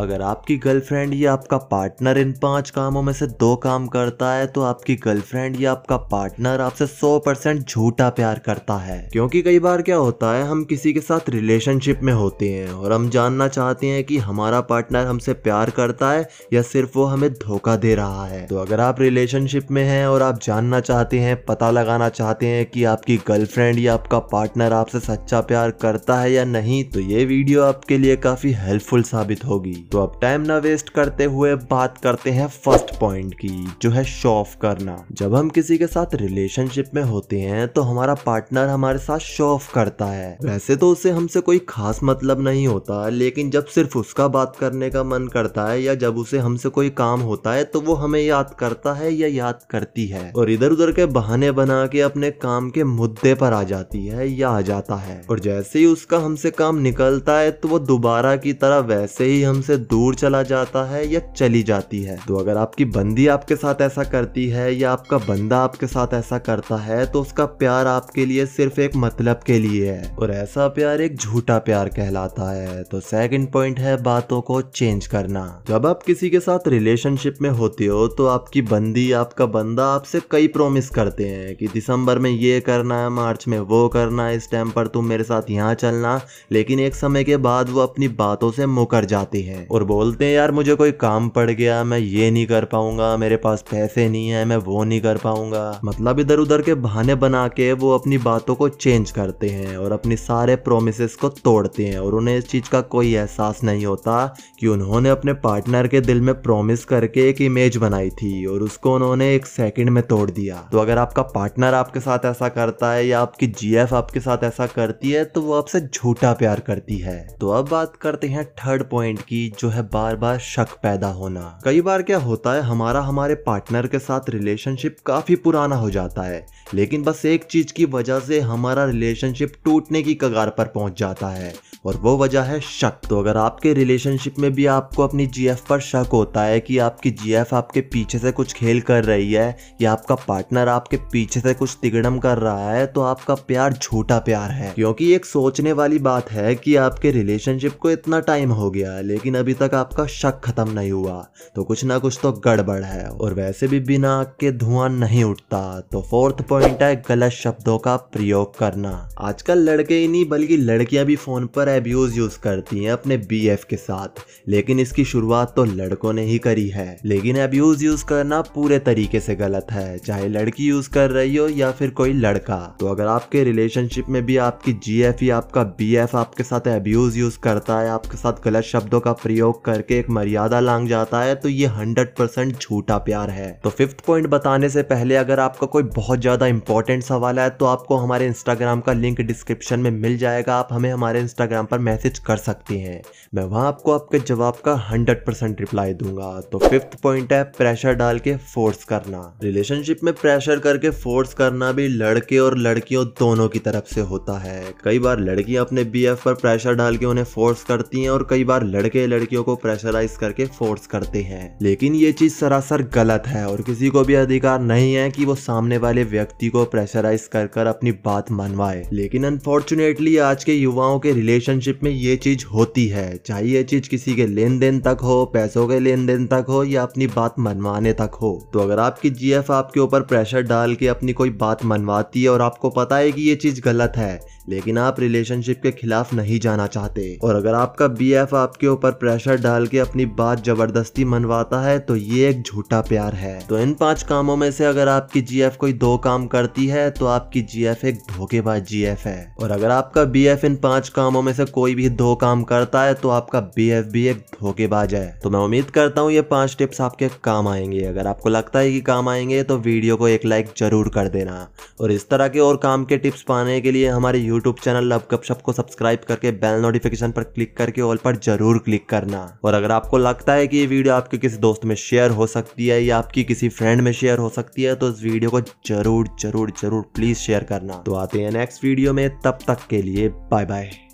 अगर आपकी गर्लफ्रेंड या आपका पार्टनर इन पांच कामों में से दो काम करता है तो आपकी गर्लफ्रेंड या आपका पार्टनर आपसे 100 परसेंट झूठा प्यार करता है क्योंकि कई बार क्या होता है हम किसी के साथ रिलेशनशिप में होते हैं और हम जानना चाहते हैं कि हमारा पार्टनर हमसे प्यार करता है या सिर्फ वो हमें धोखा दे रहा है तो अगर आप रिलेशनशिप में है और आप जानना चाहते हैं पता लगाना चाहते हैं कि आपकी गर्लफ्रेंड या आपका पार्टनर आपसे सच्चा प्यार करता है या नहीं तो ये वीडियो आपके लिए काफ़ी हेल्पफुल साबित होगी तो अब टाइम ना वेस्ट करते हुए बात करते हैं फर्स्ट पॉइंट की जो है शो ऑफ करना जब हम किसी के साथ रिलेशनशिप में होते हैं तो हमारा पार्टनर हमारे साथ शो ऑफ करता है वैसे तो उसे हमसे कोई खास मतलब नहीं होता लेकिन जब सिर्फ उसका बात करने का मन करता है या जब उसे हमसे कोई काम होता है तो वो हमें याद करता है या याद करती है और इधर उधर के बहाने बना के अपने काम के मुद्दे पर आ जाती है या आ जाता है और जैसे ही उसका हमसे काम निकलता है तो वो दोबारा की तरह वैसे ही हमसे से दूर चला जाता है या चली जाती है तो अगर आपकी बंदी आपके साथ ऐसा करती है या आपका बंदा आपके साथ ऐसा करता है तो उसका प्यार आपके लिए सिर्फ एक मतलब के लिए है और ऐसा प्यार एक झूठा प्यार कहलाता है तो सेकंड पॉइंट है बातों को चेंज करना जब आप किसी के साथ रिलेशनशिप में होते हो तो आपकी बंदी आपका बंदा आपसे कई प्रोमिस करते हैं कि दिसंबर में ये करना है मार्च में वो करना है इस टाइम पर तुम मेरे साथ यहाँ चलना लेकिन एक समय के बाद वो अपनी बातों से मुकर जाती है हैं और बोलते हैं यार मुझे कोई काम पड़ गया मैं ये नहीं कर पाऊंगा मेरे पास पैसे नहीं है मैं वो नहीं कर पाऊंगा मतलब इधर उधर के बहाने बना के वो अपनी बातों को चेंज करते हैं और अपनी सारे प्रोमिस को तोड़ते हैं और उन्हें इस चीज का कोई एहसास नहीं होता कि उन्होंने अपने पार्टनर के दिल में प्रोमिस करके एक इमेज बनाई थी और उसको उन्होंने एक सेकंड में तोड़ दिया तो अगर आपका पार्टनर आपके साथ ऐसा करता है या आपकी जीएफ आपके साथ ऐसा करती है तो वो आपसे झूठा प्यार करती है तो अब बात करते हैं थर्ड पॉइंट की जो है बार बार शक पैदा होना कई बार क्या होता है हमारा हमारे पार्टनर के साथ रिलेशनशिप काफी पुराना हो जाता है लेकिन बस एक चीज की वजह से हमारा रिलेशनशिप टूटने की कगार पर पहुंच जाता है और वो वजह है शक तो अगर आपके रिलेशनशिप में भी आपको अपनी जीएफ पर शक होता है कि आपकी जीएफ आपके पीछे से कुछ खेल कर रही है या आपका पार्टनर आपके पीछे से कुछ तिगड़म कर रहा है तो आपका प्यार झूठा प्यार है क्योंकि एक सोचने वाली बात है कि आपके रिलेशनशिप को इतना टाइम हो गया है लेकिन अभी तक आपका शक खत्म नहीं हुआ तो कुछ ना कुछ तो गड़बड़ है और वैसे भी बिना के धुआं नहीं उठता तो फोर्थ पॉइंट है गलत शब्दों का प्रयोग करना आजकल लड़के ही नहीं बल्कि लड़कियां भी फोन पर एब्यूज यूज करती हैं अपने बी के साथ लेकिन इसकी शुरुआत तो लड़कों ने ही करी है लेकिन एब्यूज यूज करना पूरे तरीके से गलत है चाहे लड़की यूज कर रही हो या फिर कोई लड़का तो अगर आपके रिलेशनशिप में भी आपकी जी या आपका बी आपके साथ एब्यूज यूज करता है आपके साथ गलत शब्दों का प्रयोग करके एक मर्यादा लांग जाता है तो ये हंड्रेड परसेंट झूठा प्यार है तो फिफ्थ पॉइंट बताने से पहले अगर आपका कोई बहुत ज्यादा इंपॉर्टेंट सवाल है तो आपको हमारे इंस्टाग्राम का लिंक डिस्क्रिप्शन में मिल जाएगा आप हमें हमारे इंस्टाग्राम इंस्टाग्राम पर मैसेज कर सकते हैं मैं वहां आपको आपके जवाब का 100 परसेंट रिप्लाई दूंगा तो फिफ्थ पॉइंट है प्रेशर डाल के फोर्स करना रिलेशनशिप में प्रेशर करके फोर्स करना भी लड़के और लड़कियों दोनों की तरफ से होता है कई बार लड़कियां अपने बी पर प्रेशर डाल के उन्हें फोर्स करती हैं और कई बार लड़के लड़कियों को प्रेशराइज करके फोर्स करते हैं लेकिन ये चीज सरासर गलत है और किसी को भी अधिकार नहीं है कि वो सामने वाले व्यक्ति को प्रेशराइज कर कर अपनी बात मनवाए लेकिन अनफॉर्चुनेटली आज के युवाओं के रिलेशन रिलेशनशिप में ये चीज़ होती है चाहे ये चीज़ किसी के लेन देन तक हो पैसों के लेन देन तक हो या अपनी बात मनवाने तक हो तो अगर आपकी जीएफ आपके ऊपर प्रेशर डाल के अपनी कोई बात मनवाती है और आपको पता है कि ये चीज़ गलत है लेकिन आप रिलेशनशिप के खिलाफ नहीं जाना चाहते और अगर आपका बी आपके ऊपर प्रेशर डाल के अपनी बात जबरदस्ती मनवाता है तो ये एक झूठा प्यार है तो इन पांच कामों में से अगर आपकी जी कोई दो काम करती है तो आपकी जी एक धोखेबाज जी है और अगर आपका बी इन पांच कामों में से कोई भी दो काम करता है तो आपका बी भी एक धोखेबाज है तो मैं उम्मीद करता हूँ ये पांच टिप्स आपके काम आएंगे अगर आपको लगता है कि काम आएंगे तो वीडियो को एक लाइक जरूर कर देना और इस तरह के और काम के टिप्स पाने के लिए हमारे यूट्यूब चैनल लव गपशप को सब्सक्राइब करके बेल नोटिफिकेशन पर क्लिक करके ऑल पर जरूर क्लिक करना और अगर आपको लगता है कि ये वीडियो आपके किसी दोस्त में शेयर हो सकती है या आपकी किसी फ्रेंड में शेयर हो सकती है तो इस वीडियो को जरूर जरूर जरूर प्लीज शेयर करना तो आते हैं नेक्स्ट वीडियो में तब तक के लिए बाय बाय